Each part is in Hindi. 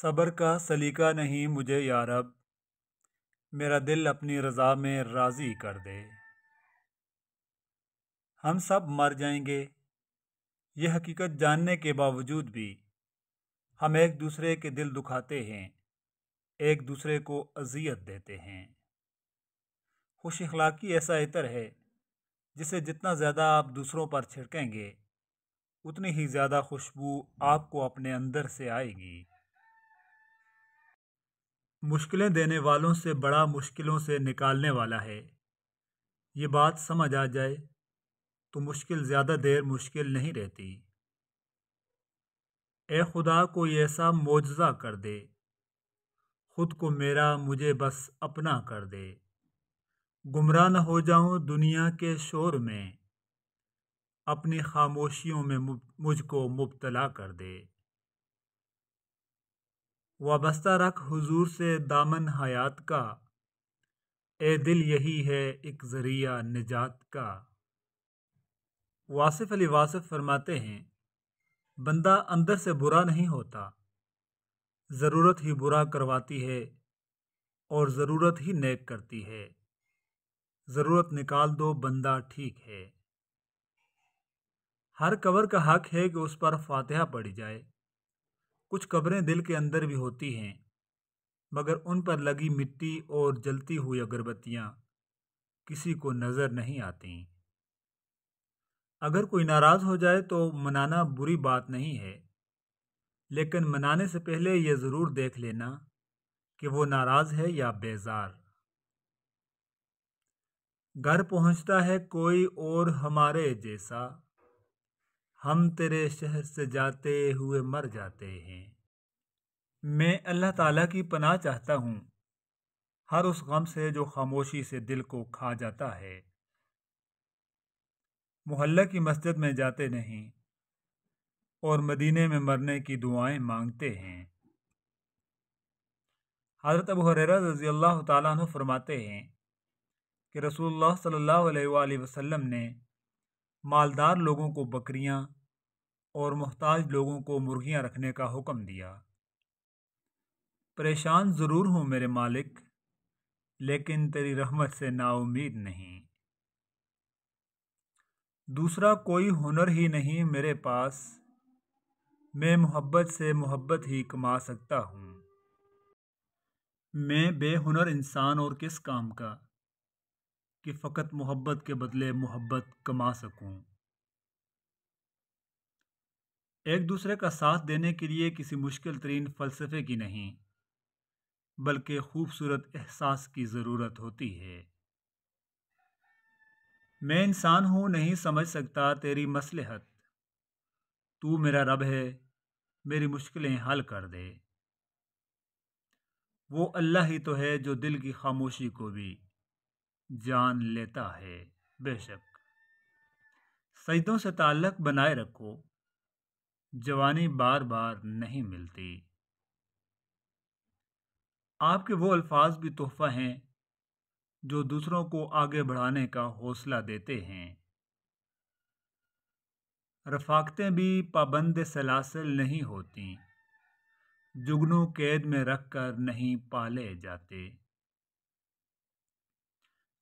सबर का सलीका नहीं मुझे यारब मेरा दिल अपनी रज़ा में राज़ी कर दे हम सब मर जाएंगे ये हकीकत जानने के बावजूद भी हम एक दूसरे के दिल दुखाते हैं एक दूसरे को अजियत देते हैं खुश अखलाक़ी ऐसा इतर है जिसे जितना ज़्यादा आप दूसरों पर छिड़केंगे उतनी ही ज़्यादा खुशबू आपको अपने अंदर से आएगी मुश्किलें देने वालों से बड़ा मुश्किलों से निकालने वाला है ये बात समझ आ जाए तो मुश्किल ज़्यादा देर मुश्किल नहीं रहती ए खुदा कोई ऐसा मुआजा कर दे खुद को मेरा मुझे बस अपना कर दे गुमराह न हो जाऊं दुनिया के शोर में अपनी खामोशियों में मुझको मुबतला कर दे वाबस्ता रख हुजूर से दामन हयात का ए दिल यही है एक ज़रिया निजात का वासिफ अली वासिफ फरमाते हैं बंदा अंदर से बुरा नहीं होता ज़रूरत ही बुरा करवाती है और ज़रूरत ही नेक करती है ज़रूरत निकाल दो बंदा ठीक है हर कवर का हक है कि उस पर फातिहा पड़ी जाए कुछ कब्रें दिल के अंदर भी होती हैं मगर उन पर लगी मिट्टी और जलती हुई अगरबत्तियाँ किसी को नज़र नहीं आती अगर कोई नाराज़ हो जाए तो मनाना बुरी बात नहीं है लेकिन मनाने से पहले यह ज़रूर देख लेना कि वो नाराज़ है या बेजार घर पहुंचता है कोई और हमारे जैसा हम तेरे शहर से जाते हुए मर जाते हैं मैं अल्लाह ताला की पनाह चाहता हूँ हर उस गम से जो खामोशी से दिल को खा जाता है मोहल्ला की मस्जिद में जाते नहीं और मदीने में मरने की दुआएं मांगते हैं हज़रत अबू हरेरा रजी अल्लाह तु फरमाते हैं कि रसूलुल्लाह सल्लल्लाहु अलैहि वसल्लम ने मालदार लोगों को बकरियां और मोहताज लोगों को मुर्गियां रखने का हुक्म दिया परेशान ज़रूर हूँ मेरे मालिक लेकिन तेरी रहमत से नाउमीद नहीं दूसरा कोई हुनर ही नहीं मेरे पास मैं मोहब्बत से मोहब्बत ही कमा सकता हूँ मैं बेहुनर इंसान और किस काम का कि फ़कत मोहब्बत के बदले मोहब्बत कमा सकूँ एक दूसरे का साथ देने के लिए किसी मुश्किल तरीन फ़लसफ़े की नहीं बल्कि खूबसूरत एहसास की ज़रूरत होती है मैं इंसान हूँ नहीं समझ सकता तेरी मसलहत तू मेरा रब है मेरी मुश्किलें हल कर दे वो अल्लाह ही तो है जो दिल की खामोशी को भी जान लेता है बेशक सजदों से ताल्लक बनाए रखो जवानी बार बार नहीं मिलती आपके वो अल्फाज भी तोहफा हैं जो दूसरों को आगे बढ़ाने का हौसला देते हैं रफाकतें भी पाबंद सलासल नहीं होती जुगनू कैद में रख कर नहीं पाले जाते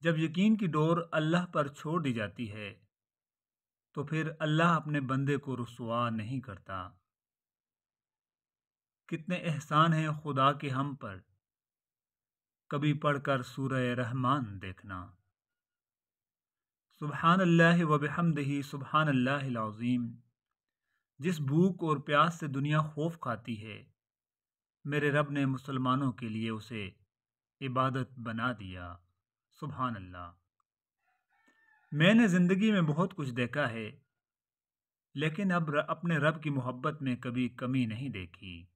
जब यकीन की डोर अल्लाह पर छोड़ दी जाती है तो फिर अल्लाह अपने बंदे को रसुआ नहीं करता कितने एहसान हैं खुदा के हम पर कभी पढ़कर सूरह रहमान देखना सुबहान अल्लाह वबहमदही सुबहान अल्लाज़ीम जिस भूख और प्यास से दुनिया खौफ खाती है मेरे रब ने मुसलमानों के लिए उसे इबादत बना दिया सुबहान अल्लाह मैंने ज़िंदगी में बहुत कुछ देखा है लेकिन अब र, अपने रब की मोहब्बत में कभी कमी नहीं देखी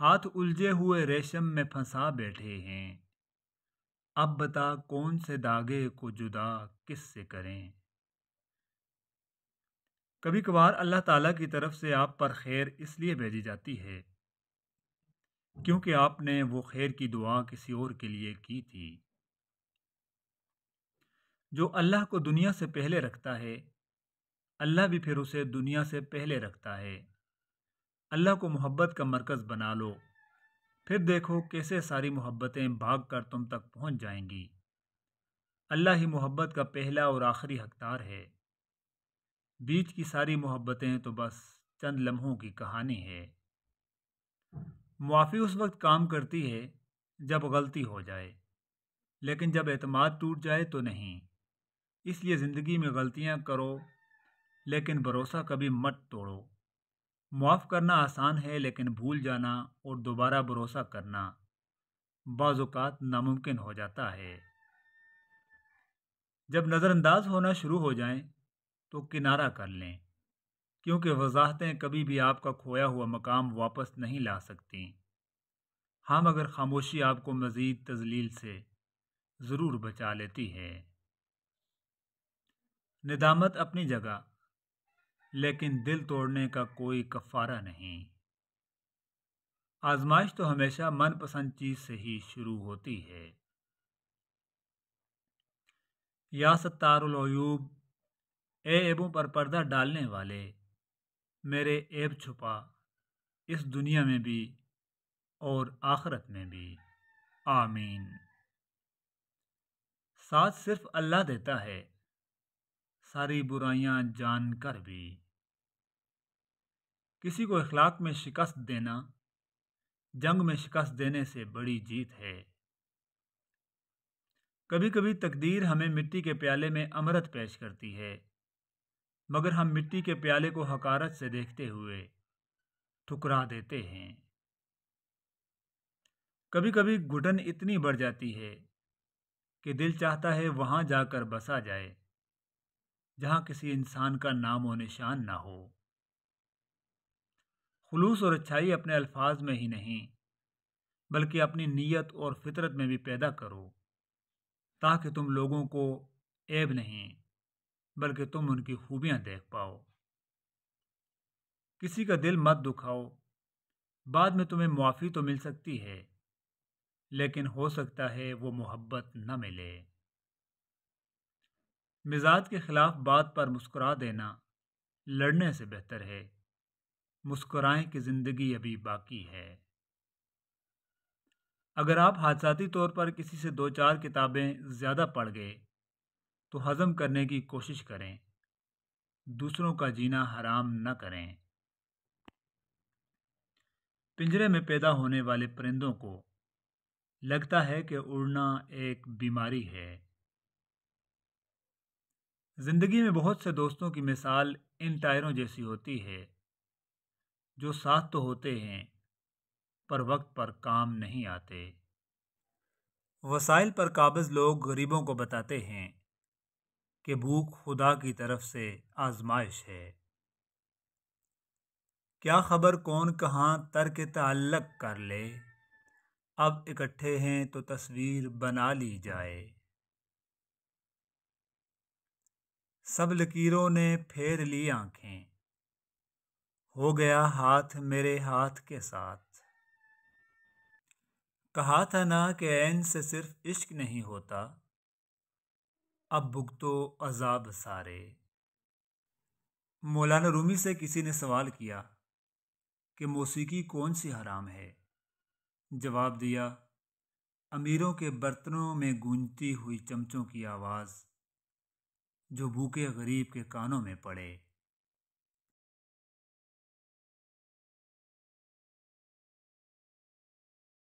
हाथ उलझे हुए रेशम में फंसा बैठे हैं अब बता कौन से दागे को जुदा किस से करें कभी कभार अल्लाह ताला की तरफ से आप पर खैर इसलिए भेजी जाती है क्योंकि आपने वो खैर की दुआ किसी और के लिए की थी जो अल्लाह को दुनिया से पहले रखता है अल्लाह भी फिर उसे दुनिया से पहले रखता है अल्लाह को मोहब्बत का मरकज़ बना लो फिर देखो कैसे सारी मोहब्बतें भाग कर तुम तक पहुंच जाएंगी अल्लाह ही मोहब्बत का पहला और आखिरी हकदार है बीच की सारी मोहब्बतें तो बस चंद लम्हों की कहानी है मुआफ़ी उस वक्त काम करती है जब गलती हो जाए लेकिन जब एतमाद टूट जाए तो नहीं इसलिए ज़िंदगी में गलतियाँ करो लेकिन भरोसा कभी मत तोड़ो माफ़ करना आसान है लेकिन भूल जाना और दोबारा भरोसा करना बाज़ात नामुमकिन हो जाता है जब नज़रअंदाज होना शुरू हो जाए तो किनारा कर लें क्योंकि वजाहतें कभी भी आपका खोया हुआ मकाम वापस नहीं ला सकती हाँ मगर खामोशी आपको मज़ीद तजलील से ज़रूर बचा लेती है निदामत अपनी जगह लेकिन दिल तोड़ने का कोई कफ़ारा नहीं आजमाइश तो हमेशा मनपसंद चीज़ से ही शुरू होती है या सत्तारयूब ए ऐबों पर पर्दा डालने वाले मेरे ऐब छुपा इस दुनिया में भी और आखरत में भी आमीन साथ सिर्फ अल्लाह देता है सारी बुराइयां जानकर भी किसी को अखलाक में शिकस्त देना जंग में शिकस्त देने से बड़ी जीत है कभी कभी तकदीर हमें मिट्टी के प्याले में अमृत पेश करती है मगर हम मिट्टी के प्याले को हकारत से देखते हुए ठुकरा देते हैं कभी कभी घुटन इतनी बढ़ जाती है कि दिल चाहता है वहां जाकर बसा जाए जहां किसी इंसान का नाम और निशान ना हो खलूस और अच्छाई अपने अल्फाज में ही नहीं बल्कि अपनी नीयत और फितरत में भी पैदा करो ताकि तुम लोगों को ऐब नहीं बल्कि तुम उनकी खूबियां देख पाओ किसी का दिल मत दुखाओ बाद में तुम्हें मुआफ़ी तो मिल सकती है लेकिन हो सकता है वो मोहब्बत न मिले मिजाज के ख़िलाफ़ बात पर मुस्कुरा देना लड़ने से बेहतर है मुस्कुराएं कि ज़िंदगी अभी बाकी है अगर आप हादसाती तौर पर किसी से दो चार किताबें ज़्यादा पढ़ गए तो हज़म करने की कोशिश करें दूसरों का जीना हराम न करें पिंजरे में पैदा होने वाले परिंदों को लगता है कि उड़ना एक बीमारी है ज़िंदगी में बहुत से दोस्तों की मिसाल इन टायरों जैसी होती है जो साथ तो होते हैं पर वक्त पर काम नहीं आते वसाइल पर काबज लोग गरीबों को बताते हैं कि भूख खुदा की तरफ से आजमाइश है क्या खबर कौन कहाँ तर के तल्लक कर ले अब इकट्ठे हैं तो तस्वीर बना ली जाए सब लकीरों ने फेर ली आंखें हो गया हाथ मेरे हाथ के साथ कहा था ना कि ऐन से सिर्फ इश्क नहीं होता अब भुगतो अजाब सारे मौलाना रूमी से किसी ने सवाल किया कि मौसीकी कौन सी हराम है जवाब दिया अमीरों के बर्तनों में गूंजती हुई चमचों की आवाज़ जो भूखे गरीब के कानों में पड़े